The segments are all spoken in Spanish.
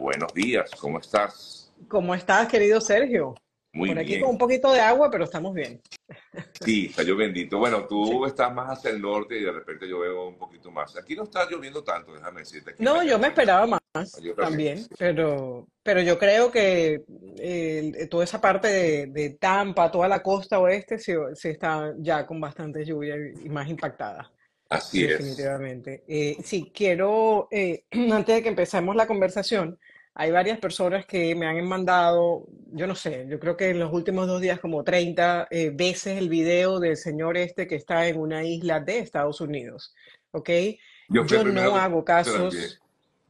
Buenos días, ¿cómo estás? ¿Cómo estás, querido Sergio? Muy Por aquí con un poquito de agua, pero estamos bien. Sí, está lloviendo. Bueno, tú estás más hacia el norte y de repente yo veo un poquito más. Aquí no está lloviendo tanto, déjame decirte. no, yo me esperaba más ah, también, pero, pero yo creo que eh, toda esa parte de, Tampa, toda la costa oeste, se, está ya con bastante lluvia y más impactada. Así es. Definitivamente. Eh, sí, quiero, eh, antes de que empecemos la conversación, hay varias personas que me han mandado, yo no sé, yo creo que en los últimos dos días como 30 eh, veces el video del señor este que está en una isla de Estados Unidos, ¿ok? yo no hago casos,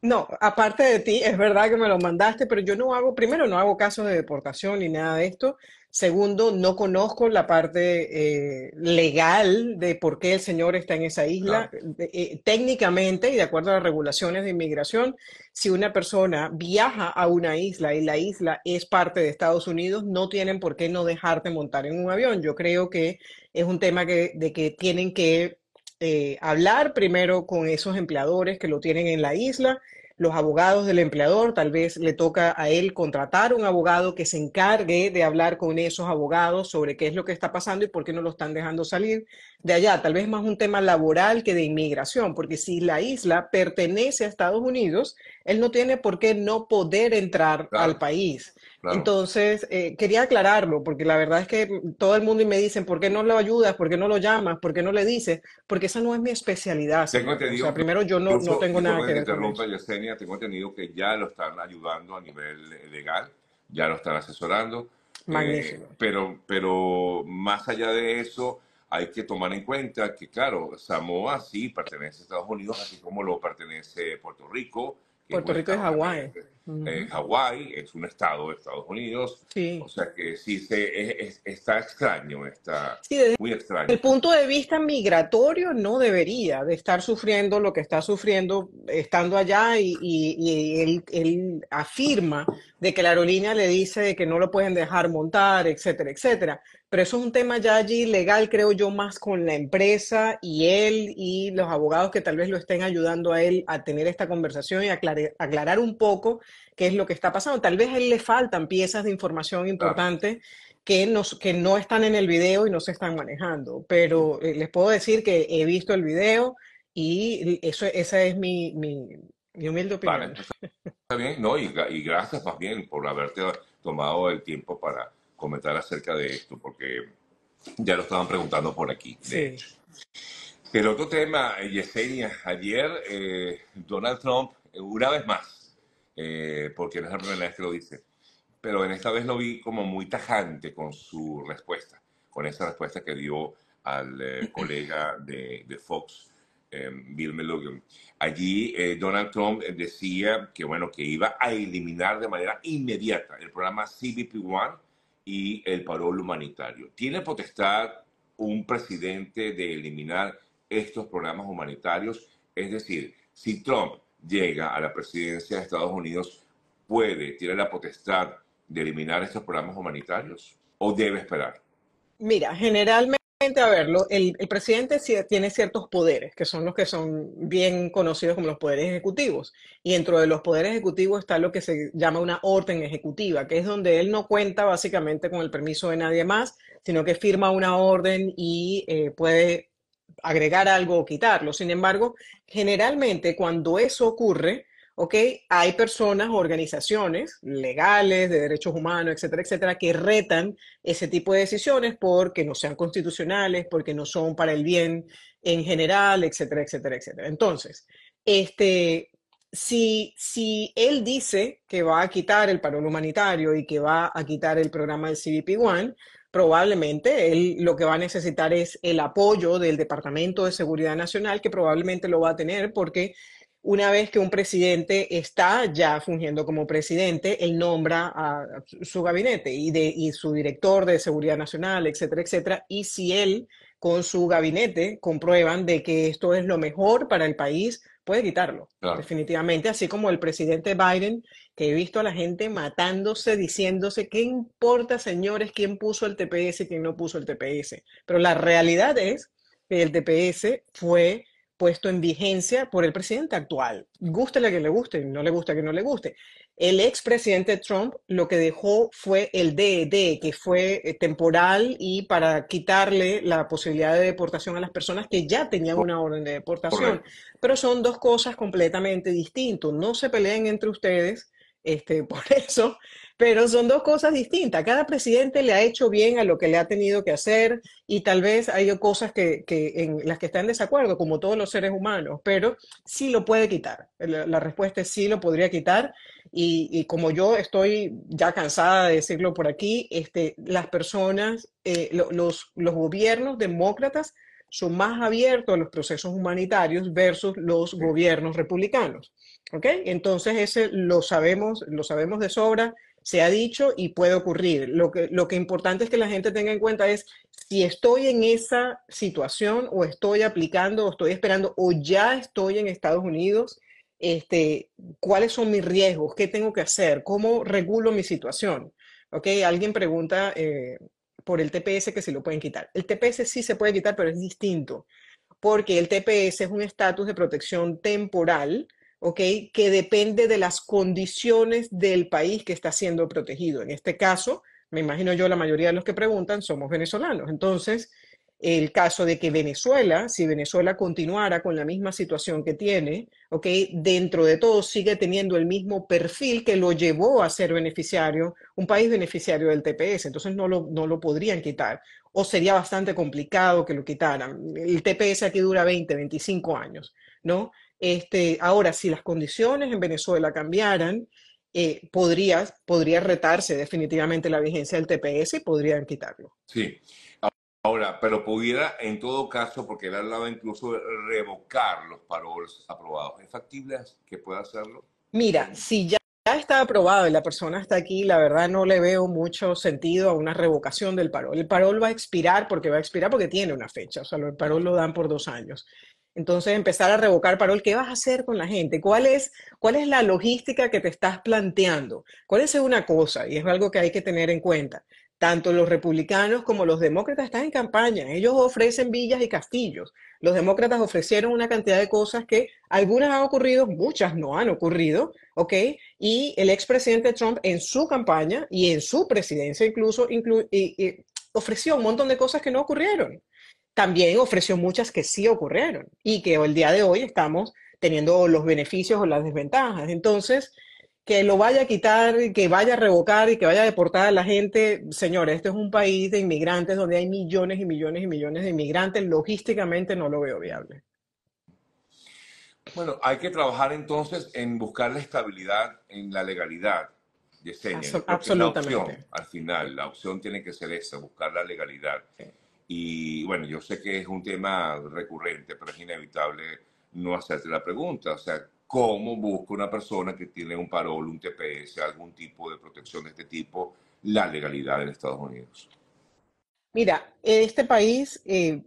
no, aparte de ti, es verdad que me lo mandaste, pero yo no hago, primero, no hago casos de deportación ni nada de esto. Segundo, no conozco la parte eh, legal de por qué el señor está en esa isla. Eh, técnicamente, y de acuerdo a las regulaciones de inmigración, si una persona viaja a una isla y la isla es parte de Estados Unidos, no tienen por qué no dejarte montar en un avión. Yo creo que es un tema de que tienen que eh, hablar primero con esos empleadores que lo tienen en la isla, los abogados del empleador, tal vez le toca a él contratar un abogado que se encargue de hablar con esos abogados sobre qué es lo que está pasando y por qué no lo están dejando salir de allá. Tal vez más un tema laboral que de inmigración, porque si la isla pertenece a Estados Unidos, él no tiene por qué no poder entrar al país. Entonces, eh, quería aclararlo, porque la verdad es que todo el mundo me dicen, ¿por qué no lo ayudas? ¿Por qué no lo llamas? ¿Por qué no le dices? Porque esa no es mi especialidad. Tengo entendido, primero yo no, tengo nada que ver interrumpa, Yesenia, tengo entendido que ya lo están ayudando a nivel legal, ya lo están asesorando. Eh, Magnífico. pero, pero más allá de eso, hay que tomar en cuenta que, claro, Samoa sí pertenece a Estados Unidos, así como lo pertenece Puerto Rico, Puerto Rico es Hawái. Eh, Hawái es un estado de Estados Unidos. O sea que sí, se, está extraño, está muy extraño. el punto de vista migratorio no debería de estar sufriendo lo que está sufriendo estando allá y, él, afirma de que la aerolínea le dice que no lo pueden dejar montar, etcétera, etcétera. Pero eso es un tema ya allí legal, creo yo, más con la empresa y él y los abogados que tal vez lo estén ayudando a él a tener esta conversación y aclarar, aclarar un poco qué es lo que está pasando. Tal vez a él le faltan piezas de información importante que, que no están en el video y no se están manejando, pero eh, les puedo decir que he visto el video y eso, esa es mi, mi, humilde opinión. está bien, no, y, gracias más bien por haberte tomado el tiempo para comentar acerca de esto, porque ya lo estaban preguntando por aquí. De sí. El otro tema, eh, Yesenia, ayer eh, Donald Trump, una vez más, eh, porque no es la primera vez que lo dice. Pero en esta vez lo vi como muy tajante con su respuesta, con esa respuesta que dio al eh, colega de, Fox, em, Bill Melogian. Allí eh, Donald Trump decía que, bueno, que iba a eliminar de manera inmediata el programa CBP-1 y el parol humanitario. ¿Tiene potestad un presidente de eliminar estos programas humanitarios? Es decir, si Trump llega a la presidencia de Estados Unidos puede, tiene la potestad de eliminar estos programas humanitarios o debe esperar? Mira, generalmente a verlo, el, presidente tiene ciertos poderes, que son los que son bien conocidos como los poderes ejecutivos. Y dentro de los poderes ejecutivos está lo que se llama una orden ejecutiva, que es donde él no cuenta básicamente con el permiso de nadie más, sino que firma una orden y eh, puede agregar algo o quitarlo. Sin embargo, generalmente cuando eso ocurre, ¿ok? Hay personas, organizaciones legales, de derechos humanos, etcétera, etcétera, que retan ese tipo de decisiones porque no sean constitucionales, porque no son para el bien en general, etcétera, etcétera, etcétera. Entonces, este, si, si él dice que va a quitar el parón humanitario y que va a quitar el programa del CBP One, probablemente él lo que va a necesitar es el apoyo del Departamento de Seguridad Nacional, que probablemente lo va a tener porque una vez que un presidente está ya fungiendo como presidente, él nombra a su gabinete y, y su director de seguridad nacional, etcétera, etcétera. Y si él con su gabinete comprueban de que esto es lo mejor para el país, puede quitarlo, definitivamente, así como el presidente Biden, que he visto a la gente matándose, diciéndose, ¿qué importa, señores, quién puso el TPS y quién no puso el TPS? Pero la realidad es que el TPS fue puesto en vigencia por el presidente actual, guste a que le guste, no le gusta que no le guste. El expresidente Trump lo que dejó fue el DED, e que fue eh, temporal y para quitarle la posibilidad de deportación a las personas que ya tenían una orden de deportación. Pero son dos cosas completamente distintas. No se peleen entre ustedes. Este, por eso pero son dos cosas distintas. Cada presidente le ha hecho bien a lo que le ha tenido que hacer y tal vez hay cosas que, en las que está en desacuerdo, como todos los seres humanos, pero sí lo puede quitar. La, respuesta es sí lo podría quitar y, como yo estoy ya cansada de decirlo por aquí, este, las personas, eh, los, los gobiernos demócratas son más abiertos a los procesos humanitarios versus los gobiernos republicanos. ¿Ok? Entonces, ese lo sabemos, lo sabemos de sobra se ha dicho y puede ocurrir. Lo que, lo que importante es que la gente tenga en cuenta es si estoy en esa situación o estoy aplicando o estoy esperando o ya estoy en Estados Unidos, este, cuáles son mis riesgos, qué tengo que hacer, cómo regulo mi situación. Okay. Alguien pregunta eh, por el TPS que se lo pueden quitar. El TPS sí se puede quitar, pero es distinto, porque el TPS es un estatus de protección temporal ¿ok? Que depende de las condiciones del país que está siendo protegido. En este caso, me imagino yo, la mayoría de los que preguntan somos venezolanos. Entonces, el caso de que Venezuela, si Venezuela continuara con la misma situación que tiene, ¿ok? Dentro de todo sigue teniendo el mismo perfil que lo llevó a ser beneficiario, un país beneficiario del TPS, entonces no lo, no lo podrían quitar o sería bastante complicado que lo quitaran. El TPS aquí dura 20, 25 años, ¿no? Este, ahora, si las condiciones en Venezuela cambiaran, eh, podría, retarse definitivamente la vigencia del TPS y podrían quitarlo. Sí. Ahora, pero pudiera en todo caso, porque él hablaba incluso de revocar los paroles aprobados. ¿Es factible que pueda hacerlo? Mira, si ya, ya, está aprobado y la persona está aquí, la verdad no le veo mucho sentido a una revocación del parol. El parol va a expirar porque va a expirar porque tiene una fecha, o sea, el parol lo dan por dos años. Entonces, empezar a revocar parol, ¿qué vas a hacer con la gente? ¿Cuál es, ¿Cuál es la logística que te estás planteando? ¿Cuál es una cosa? Y es algo que hay que tener en cuenta. Tanto los republicanos como los demócratas están en campaña. Ellos ofrecen villas y castillos. Los demócratas ofrecieron una cantidad de cosas que algunas han ocurrido, muchas no han ocurrido, ¿ok? Y el expresidente Trump en su campaña y en su presidencia incluso ofreció un montón de cosas que no ocurrieron también ofreció muchas que sí ocurrieron y que el día de hoy estamos teniendo los beneficios o las desventajas. Entonces, que lo vaya a quitar, que vaya a revocar y que vaya a deportar a la gente, señores, este es un país de inmigrantes donde hay millones y millones y millones de inmigrantes, logísticamente no lo veo viable. Bueno, hay que trabajar entonces en buscar la estabilidad en la legalidad. de Absol absolutamente. al final, la opción tiene que ser esa, buscar la legalidad. Y bueno, yo sé que es un tema recurrente, pero es inevitable no hacerte la pregunta. O sea, ¿cómo busca una persona que tiene un parol, un TPS, algún tipo de protección de este tipo, la legalidad en Estados Unidos? Mira, este país, eh,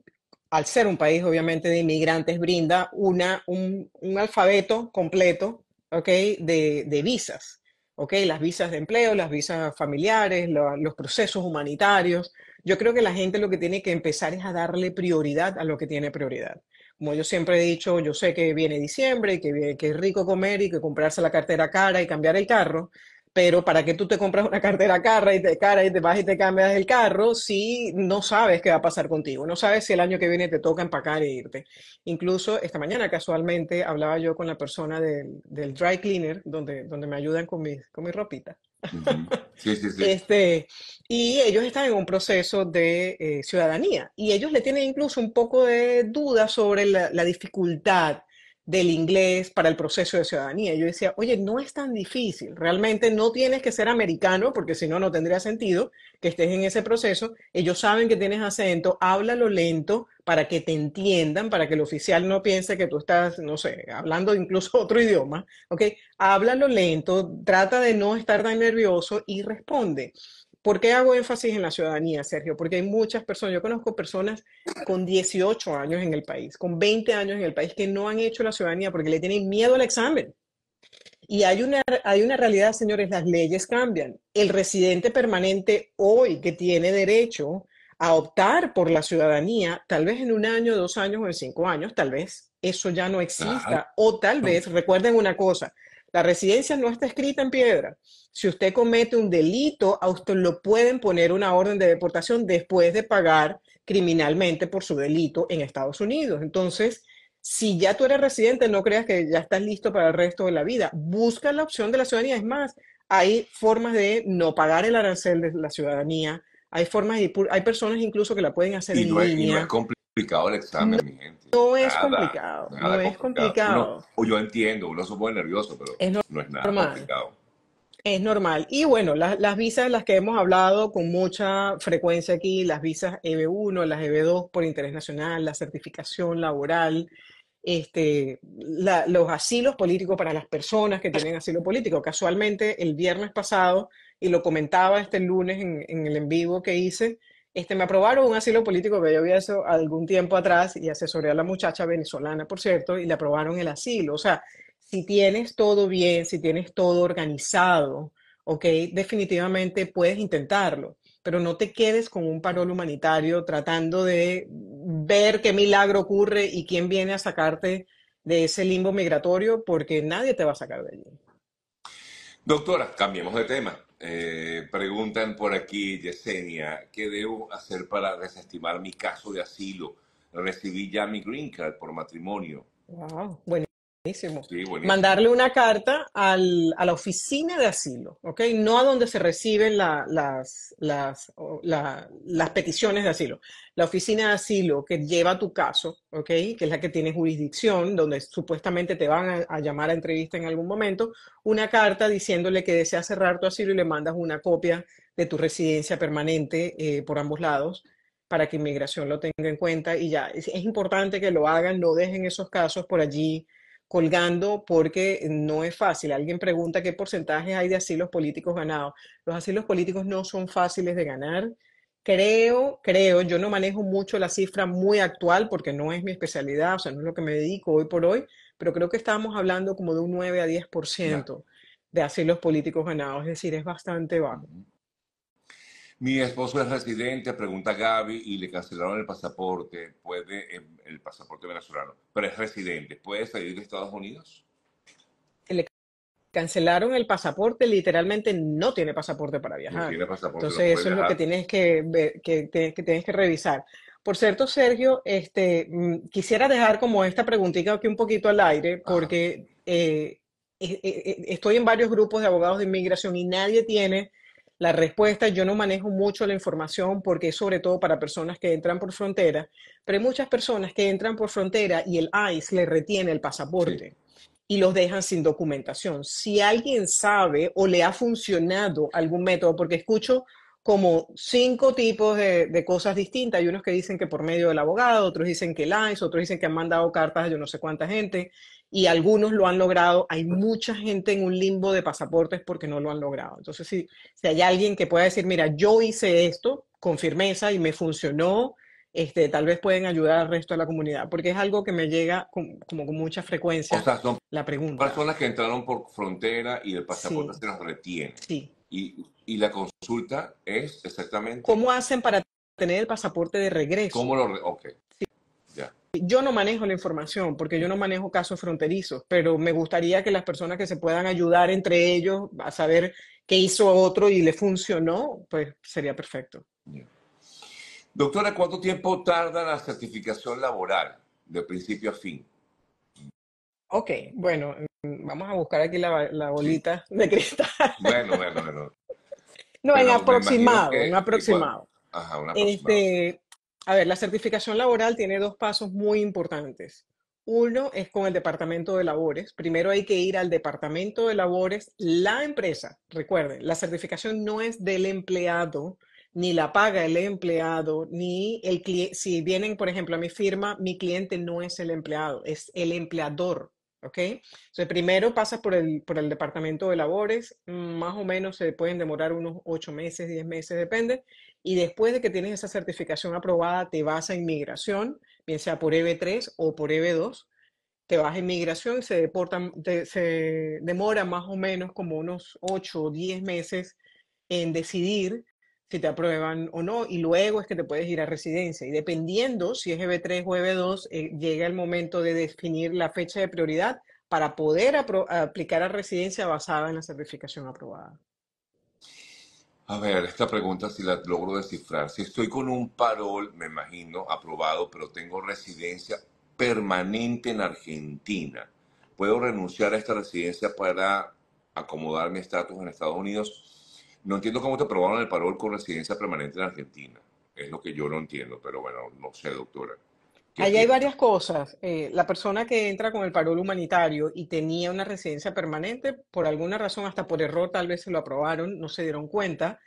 al ser un país obviamente de inmigrantes, brinda una, un, alfabeto completo okay, de, visas. Okay, las visas de empleo, las visas familiares, los procesos humanitarios. Yo creo que la gente lo que tiene que empezar es a darle prioridad a lo que tiene prioridad. Como yo siempre he dicho, yo sé que viene diciembre, que, que es rico comer y que comprarse la cartera cara y cambiar el carro, pero ¿para que tú te compras una cartera cara y te, cara y te vas y te cambias el carro si no sabes qué va a pasar contigo? No sabes si el año que viene te toca empacar e irte. Incluso esta mañana casualmente hablaba yo con la persona del, dry cleaner, donde, donde me ayudan con mi, con ropita. Este, y ellos están en un proceso de eh, ciudadanía y ellos le tienen incluso un poco de duda sobre la dificultad del inglés para el proceso de ciudadanía. Yo decía, oye, no es tan difícil, realmente no tienes que ser americano, porque si no, no tendría sentido que estés en ese proceso. Ellos saben que tienes acento, háblalo lento para que te entiendan, para que el oficial no piense que tú estás, no sé, hablando incluso otro idioma, ¿ok? Háblalo lento, trata de no estar tan nervioso y responde. ¿Por qué hago énfasis en la ciudadanía, Sergio? Porque hay muchas personas, yo conozco personas con 18 años en el país, con 20 años en el país, que no han hecho la ciudadanía porque le tienen miedo al examen. Y hay una, hay una realidad, señores, las leyes cambian. El residente permanente hoy que tiene derecho a optar por la ciudadanía, tal vez en un año, dos años o en cinco años, tal vez eso ya no exista. o tal vez, recuerden una cosa, la residencia no está escrita en piedra. Si usted comete un delito, a usted lo pueden poner una orden de deportación después de pagar criminalmente por su delito en Estados Unidos. Entonces, si ya tú eres residente, no creas que ya estás listo para el resto de la vida. Busca la opción de la ciudadanía. Es más, hay formas de no pagar el arancel de la ciudadanía. Hay formas, de, hay personas incluso que la pueden hacer en línea complicado el examen, no, mi gente. No es complicado. no es complicado. yo entiendo, uno se pone nervioso, pero es no, es nada normal. complicado. Es normal. Y bueno, las, visas visas, las que hemos hablado con mucha frecuencia aquí, las visas EB1, las EB2 por interés nacional, la certificación laboral, este, los asilos políticos para las personas que tienen asilo político. Casualmente, el viernes pasado, y lo comentaba este lunes en el en vivo que hice, este, me aprobaron un asilo político que yo había hecho algún tiempo atrás y asesoré a la muchacha venezolana, por cierto, y le aprobaron el asilo. O sea, si tienes todo bien, si tienes todo organizado, ¿ok? Definitivamente puedes intentarlo, pero no te quedes con un parol humanitario tratando de ver qué milagro ocurre y quién viene a sacarte de ese limbo migratorio, porque nadie te va a sacar de allí. Doctora, cambiemos de tema. Eh, preguntan por aquí, Yesenia, ¿qué debo hacer para desestimar mi caso de asilo? Recibí ya mi green card por matrimonio. bueno. Mandarle una carta al, a la oficina de asilo, ¿ok? No a donde se reciben las, las, las, peticiones de asilo. La oficina de asilo que lleva tu caso, ¿ok? Que es la que tiene jurisdicción, donde supuestamente te van a, llamar a entrevista en algún momento, una carta diciéndole que desea cerrar tu asilo y le mandas una copia de tu residencia permanente eh, por ambos lados para que inmigración lo tenga en cuenta y ya es, es importante que lo hagan, no dejen esos casos por allí colgando porque no es fácil. Alguien pregunta qué porcentaje hay de asilos políticos ganados. Los asilos políticos no son fáciles de ganar. Creo, creo, yo no manejo mucho la cifra muy actual porque no es mi especialidad, o sea, no es lo que me dedico hoy por hoy, pero creo que estábamos hablando como de un 9 a 10% de asilos políticos ganados, es decir, es bastante bajo. Mi esposo es residente, pregunta Gaby, y le cancelaron el pasaporte. Puede, em, el pasaporte venezolano, pero es residente. ¿Puede salir de Estados Unidos? Le cancelaron el pasaporte, literalmente no tiene pasaporte para viajar. No tiene pasaporte, Entonces, eso es lo que tienes que, tienes que revisar. Por cierto, Sergio, este, mm, quisiera dejar como esta preguntita aquí un poquito al aire, porque eh, eh, eh, estoy en varios grupos de abogados de inmigración y nadie tiene la respuesta, yo no manejo mucho la información porque es sobre todo para personas que entran por frontera, pero hay muchas personas que entran por frontera y el ICE le retiene el pasaporte. y los dejan sin documentación. Si alguien sabe o le ha funcionado algún método, porque escucho como cinco tipos de, cosas distintas, hay unos que dicen que por medio del abogado, otros dicen que el ICE, otros dicen que han mandado cartas a yo no sé cuánta gente, y algunos lo han logrado. Hay mucha gente en un limbo de pasaportes porque no lo han logrado. Entonces, si, si hay alguien que pueda decir, mira, yo hice esto con firmeza y me funcionó, este, tal vez pueden ayudar al resto de la comunidad, porque es algo que me llega con, como con mucha frecuencia o sea, son la pregunta. Personas que entraron por frontera y el pasaporte se los retiene. Sí. Y, y, la consulta es exactamente... ¿Cómo hacen para tener el pasaporte de regreso? ¿Cómo lo...? Re ok. Yo no manejo la información porque yo no manejo casos fronterizos, pero me gustaría que las personas que se puedan ayudar entre ellos a saber qué hizo otro y le funcionó, pues sería perfecto. Doctora, ¿cuánto tiempo tarda la certificación laboral de principio a fin? Ok, bueno, mm, vamos a buscar aquí la, bolita de cristal. Bueno, bueno, bueno. No, en aproximado, en aproximado. Ajá, este, aproximado. Este, a ver, la certificación laboral tiene dos pasos muy importantes. Uno es con el Departamento de Labores. Primero hay que ir al Departamento de Labores, la empresa. Recuerden, la certificación no es del empleado, ni la paga el empleado, ni el cliente. Si vienen, por ejemplo, a mi firma, mi cliente no es el empleado, es el empleador. ¿Ok? Entonces, primero pasa por el, por el Departamento de Labores, más o menos se pueden demorar unos ocho meses, diez meses, depende y después de que tienes esa certificación aprobada, te vas a inmigración, bien sea por EB3 o por EB2, te vas a inmigración y se, deportan, se demora más o menos como unos 8 o 10 meses en decidir si te aprueban o no, y luego es que te puedes ir a residencia. Y dependiendo si es EB3 o EB2, eh, llega el momento de definir la fecha de prioridad para poder aplicar a residencia basada en la certificación aprobada. A ver, esta pregunta si la logro descifrar. Si estoy con un parol, me imagino, aprobado, pero tengo residencia permanente en Argentina, ¿puedo renunciar a esta residencia para acomodar mi estatus en Estados Unidos? No entiendo cómo te aprobaron el parol con residencia permanente en Argentina. Es lo que yo no entiendo, pero bueno, no sé, doctora. Allá hay varias cosas. Eh, la persona que entra con el parol humanitario y tenía una residencia permanente, por alguna razón, hasta por error, tal vez se lo aprobaron, no se dieron cuenta,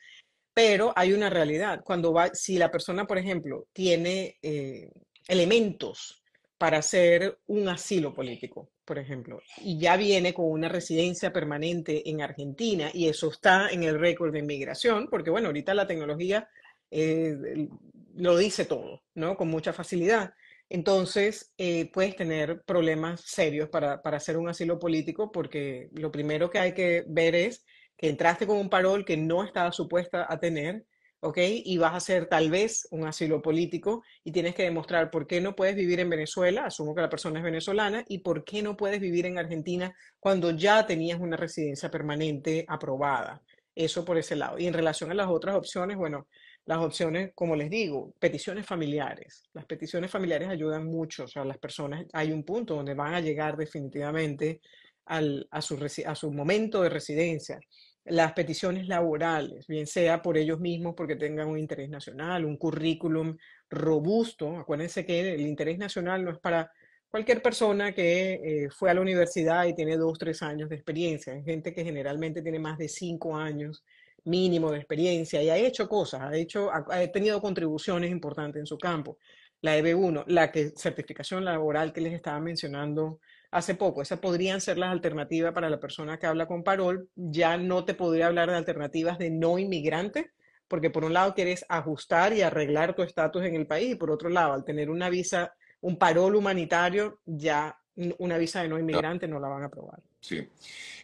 pero hay una realidad. Cuando va, si la persona, por ejemplo, tiene eh, elementos para hacer un asilo político, por ejemplo, y ya viene con una residencia permanente en Argentina y eso está en el récord de inmigración, porque bueno, ahorita la tecnología eh, lo dice todo, ¿no? Con mucha facilidad entonces eh, puedes tener problemas serios para, para hacer un asilo político porque lo primero que hay que ver es que entraste con un parol que no estaba supuesta a tener, ¿ok? Y vas a hacer tal vez un asilo político y tienes que demostrar por qué no puedes vivir en Venezuela, asumo que la persona es venezolana, y por qué no puedes vivir en Argentina cuando ya tenías una residencia permanente aprobada. Eso por ese lado. Y en relación a las otras opciones, bueno, las opciones, como les digo, peticiones familiares. Las peticiones familiares ayudan mucho, o sea, las personas, hay un punto donde van a llegar definitivamente al, a, su, a su momento de residencia las peticiones laborales, bien sea por ellos mismos porque tengan un interés nacional, un currículum robusto. Acuérdense que el interés nacional no es para cualquier persona que eh, fue a la universidad y tiene dos, tres años de experiencia. Es gente que generalmente tiene más de cinco años mínimo de experiencia y ha hecho cosas, ha, hecho, ha, tenido contribuciones importantes en su campo. La EB1, la que, certificación laboral que les estaba mencionando hace poco, esas podrían ser las alternativas para la persona que habla con parol. Ya no te podría hablar de alternativas de no inmigrante, porque por un lado quieres ajustar y arreglar tu estatus en el país y por otro lado, al tener una visa, un parol humanitario, ya una visa de no inmigrante no la van a aprobar. Sí.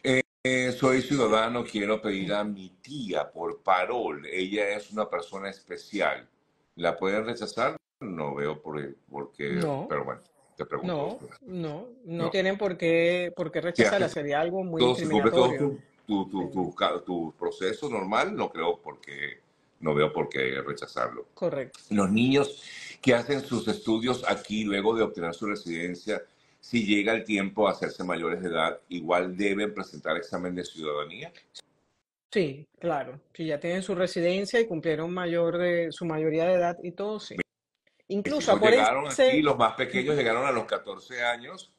Eh, eh, soy ciudadano, quiero pedir a mi tía por parol. Ella es una persona especial. ¿La pueden rechazar? No veo por qué, pero bueno, te pregunto. No, no, no, tienen por qué, por qué rechazarla. Sería algo muy discriminatorio. Todo tu, tu, proceso normal, no creo porque no veo por qué rechazarlo. Correcto. Los niños que hacen sus estudios aquí luego de obtener su residencia si llega el tiempo a hacerse mayores de edad, igual deben presentar examen de ciudadanía. Sí, claro. Si ya tienen su residencia y cumplieron mayor de, su mayoría de edad y todo, sí. Incluso si este aquí, los más pequeños llegaron a los 14 años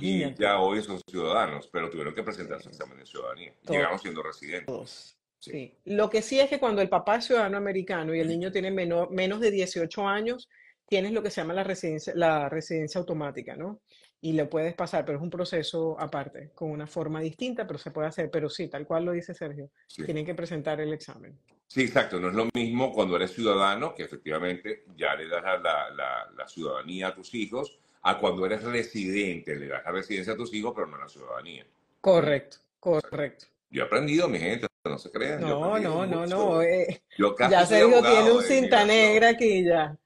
y ya hoy son ciudadanos, pero tuvieron que presentar su examen de ciudadanía. Llegaron siendo residentes. Sí. Lo que sí es que cuando el papá es ciudadano americano y el niño tiene menos de 18 años, tienes lo que se llama la residencia, la residencia automática, ¿no? y lo puedes pasar, pero es un proceso aparte, con una forma distinta, pero se puede hacer. Pero sí, tal cual lo dice Sergio, tienen que presentar el examen. Sí, exacto. No es lo mismo cuando eres ciudadano, que efectivamente ya le das la, ciudadanía a tus hijos, a cuando eres residente, le das la residencia a tus hijos, pero no la ciudadanía. Correcto, correcto. Yo he aprendido, mi gente, no se crean. No, no, no, no. Eh, ya Sergio tiene un cinta negra aquí ya.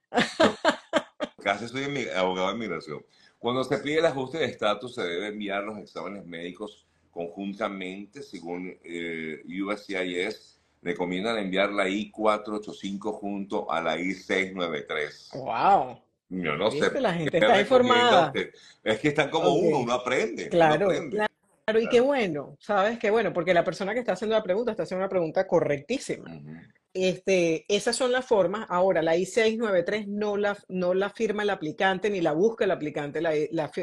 casi soy abogado de migración. Cuando se pide el ajuste de estatus, se debe enviar los exámenes médicos conjuntamente, según eh, USCIS, recomiendan enviar la I-485 junto a la I-693. ¡Wow! Yo no sé. La gente está informada. Es que están como uno, uno aprende. Claro, claro. y qué bueno, ¿sabes? Qué bueno, porque la persona que está haciendo la pregunta está haciendo una pregunta correctísima. Este, esas son las formas. Ahora, la I-693 no la, no la firma el aplicante ni la busca el aplicante. La,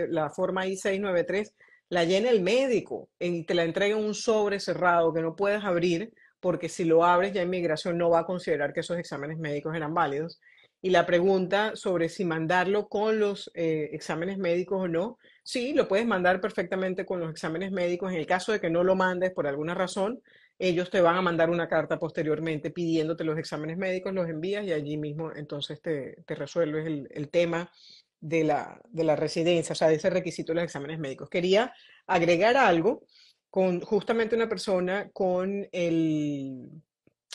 la, forma I-693 la llena el médico y te la entrega un sobre cerrado que no puedes abrir porque si lo abres ya inmigración no va a considerar que esos exámenes médicos eran válidos. Y la pregunta sobre si mandarlo con los eh, exámenes médicos o no, sí, lo puedes mandar perfectamente con los exámenes médicos. En el caso de que no lo mandes por alguna razón, ellos te van a mandar una carta posteriormente pidiéndote los exámenes médicos, los envías y allí mismo entonces te, resuelves el, tema de la, residencia, o sea, de ese requisito de los exámenes médicos. Quería agregar algo con justamente una persona con el,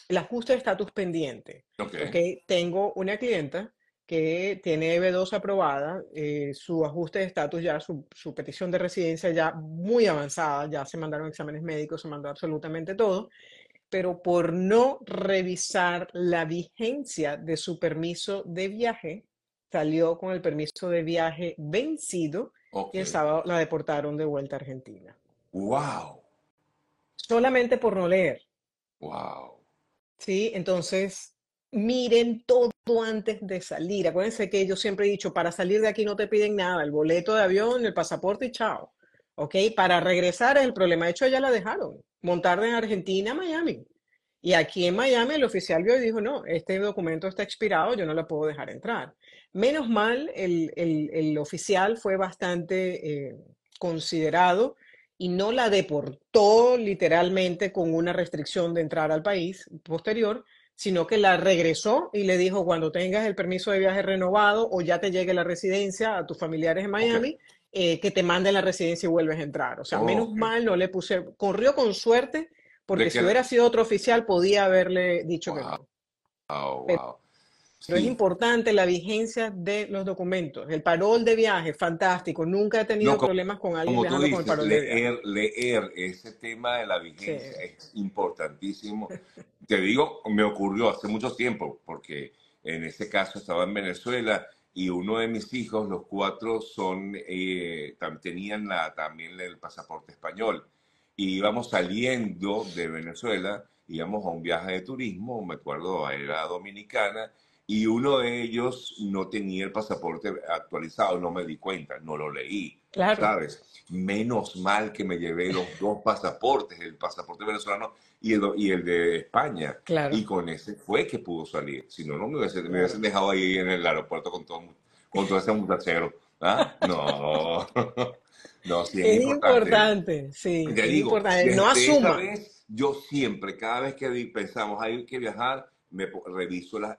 el ajuste de estatus pendiente. tengo una clienta que tiene B2 aprobada, eh, su ajuste de estatus ya, su, petición de residencia ya muy avanzada, ya se mandaron exámenes médicos, se mandó absolutamente todo, pero por no revisar la vigencia de su permiso de viaje, salió con el permiso de viaje vencido y el sábado la deportaron de vuelta a Argentina. ¡Wow! Solamente por no leer. ¡Wow! Sí, entonces miren todo antes de salir. Acuérdense que yo siempre he dicho, para salir de aquí no te piden nada, el boleto de avión, el pasaporte y chao. ¿Ok? Para regresar es el problema. De hecho, ya la dejaron. Montar en Argentina Miami. Y aquí en Miami el oficial vio y dijo, no, este documento está expirado, yo no lo puedo dejar entrar. Menos mal, el, oficial fue bastante eh, considerado y no la deportó literalmente con una restricción de entrar al país posterior, sino que la regresó y le dijo, cuando tengas el permiso de viaje renovado o ya te llegue la residencia a tus familiares en Miami, eh, que te manden la residencia y vuelves a entrar. O sea, menos mal no le puse, corrió con suerte, porque si hubiera sido otro oficial podía haberle dicho que no. wow. Pero es importante la vigencia de los documentos. El parol de viaje, fantástico. Nunca he tenido problemas con alguien viajando con el parol leer, de viaje. Leer ese tema de la vigencia es importantísimo. Te digo, me ocurrió hace mucho tiempo, porque en ese caso estaba en Venezuela y uno de mis hijos, los cuatro, son, eh, tenían la, también el pasaporte español. Y íbamos saliendo de Venezuela, íbamos a un viaje de turismo, me acuerdo, era dominicana y uno de ellos no tenía el pasaporte actualizado, no me di cuenta, no lo leí, claro. ¿sabes? Menos mal que me llevé los dos pasaportes, el pasaporte venezolano y el, y el de España. Claro. Y con ese fue que pudo salir. Si no, no me hubiesen, dejado ahí en el aeropuerto con todo, con todo ese muchachero. No. no, es, importante. Sí, es importante. No asuma. Vez, yo siempre, cada vez que pensamos, hay que viajar, me reviso la,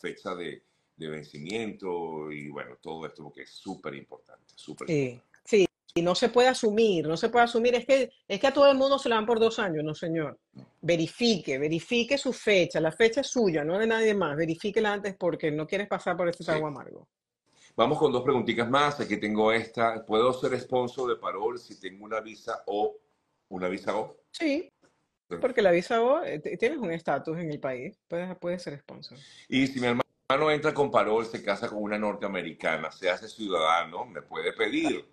fecha de, vencimiento y bueno, todo esto porque es súper importante, súper sí, Sí, y no se puede asumir, no se puede asumir, es que, es que a todo el mundo se la dan por dos años, no señor. Verifique, verifique su fecha, la fecha es suya, no de nadie más, verifíquela antes porque no quieres pasar por este trago amargo. Vamos con dos preguntitas más, aquí tengo esta, ¿puedo ser sponsor de Parol si tengo una visa O? ¿Una visa O? Sí, porque la visa vos, eh, tienes un estatus en el país, puedes, ser sponsor. Y si mi hermano entra con parol, se casa con una norteamericana, se hace ciudadano, me puede pedir.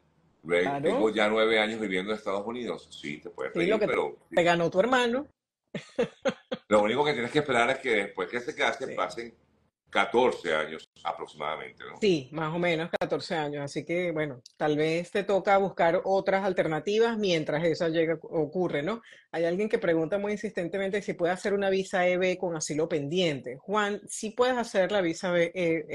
Tengo ya nueve años viviendo en Estados Unidos. Sí, te puede pedir, pero... Te, ganó tu hermano. Lo único que tienes que esperar es que después que se casen pasen 14 años aproximadamente, ¿no? Sí, más o menos 14 años. Así que, bueno, tal vez te toca buscar otras alternativas mientras eso llega, ocurre, ¿no? Hay alguien que pregunta muy insistentemente si puede hacer una visa EB con asilo pendiente. Juan, sí puedes hacer la visa EB1,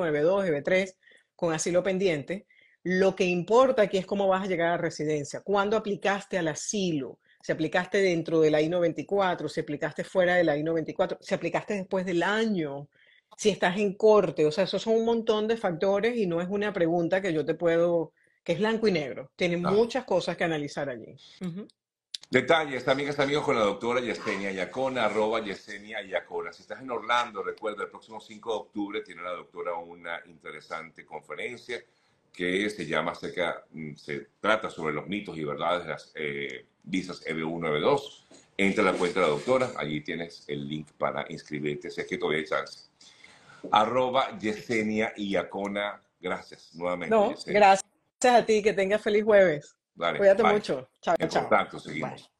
EB2, EB3 con asilo pendiente. Lo que importa aquí es cómo vas a llegar a residencia, cuándo aplicaste al asilo, si aplicaste dentro del la I-94, si aplicaste fuera del la I-94, si aplicaste después del año si estás en corte, o sea, esos son un montón de factores y no es una pregunta que yo te puedo, que es blanco y negro, tiene ah. muchas cosas que analizar allí. Detalles, también Detalles, amigas, amigos, con la doctora Yesenia Yacona, arroba Yesenia Yacona. Si estás en Orlando, recuerda, el próximo 5 de octubre tiene la doctora una interesante conferencia que se llama acerca, mm, se trata sobre los mitos y verdades de las eh, visas EB1, EB2. Entra la cuenta de la doctora, allí tienes el link para inscribirte, si es que todavía hay chance. Arroba Yesenia Iacona Gracias nuevamente. No, gracias a ti. Que tengas feliz jueves. Cuídate mucho. Chao, chao. seguimos.